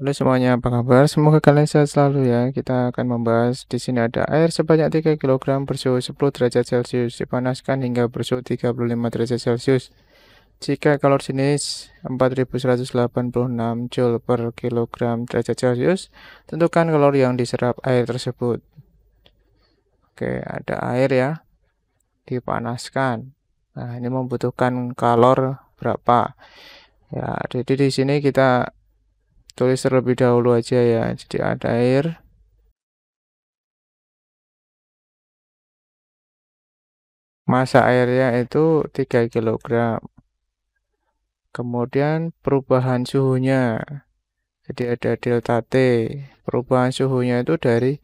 Halo semuanya, apa kabar? Semoga kalian sehat selalu ya. Kita akan membahas di sini ada air sebanyak 3 kg bersuhu 10 derajat Celcius dipanaskan hingga bersuhu 35 derajat Celcius. Jika kalor jenis 4186 Joule per kilogram derajat Celcius, tentukan kalor yang diserap air tersebut. Oke, ada air ya. Dipanaskan. Nah, ini membutuhkan kalor berapa? Ya, jadi di sini kita tulis terlebih dahulu aja ya. Jadi ada air. Masa airnya itu 3 kg. Kemudian perubahan suhunya. Jadi ada delta T. Perubahan suhunya itu dari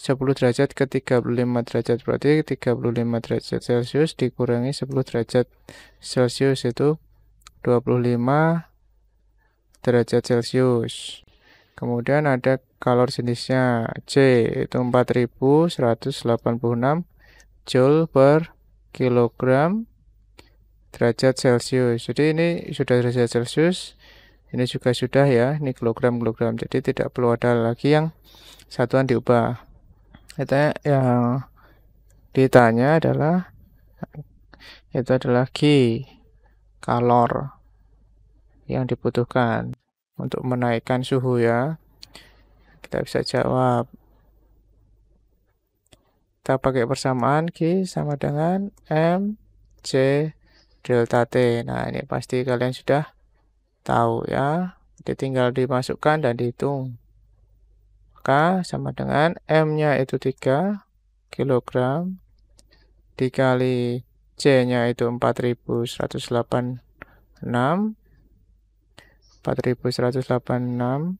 10 derajat ke 35 derajat. Berarti 35 derajat Celcius dikurangi 10 derajat Celcius itu 25 derajat Celcius. Kemudian ada kalor jenisnya C itu 4186 joule per kilogram derajat Celcius. Jadi ini sudah derajat Celcius. Ini juga sudah ya, ini kilogram-kilogram. Jadi tidak perlu ada lagi yang satuan diubah. Kita yang ditanya adalah itu adalah G kalor yang dibutuhkan untuk menaikkan suhu ya. Kita bisa jawab. Kita pakai persamaan Q sama dengan m c delta T. Nah, ini pasti kalian sudah tahu ya. Jadi tinggal dimasukkan dan dihitung. K sama dengan M-nya itu 3 kg dikali C-nya itu 4186 4186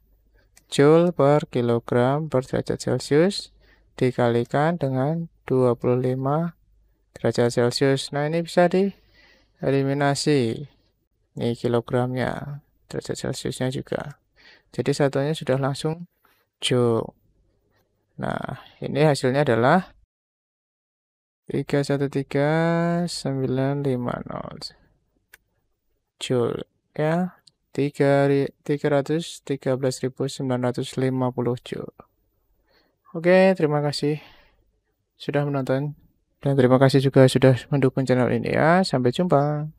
joule per kilogram per derajat celcius dikalikan dengan 25 derajat celcius nah ini bisa dieliminasi ini kilogramnya derajat celciusnya juga jadi satunya sudah langsung joule nah ini hasilnya adalah 313950 joule ya 313.957 Oke, terima kasih sudah menonton dan terima kasih juga sudah mendukung channel ini ya. Sampai jumpa.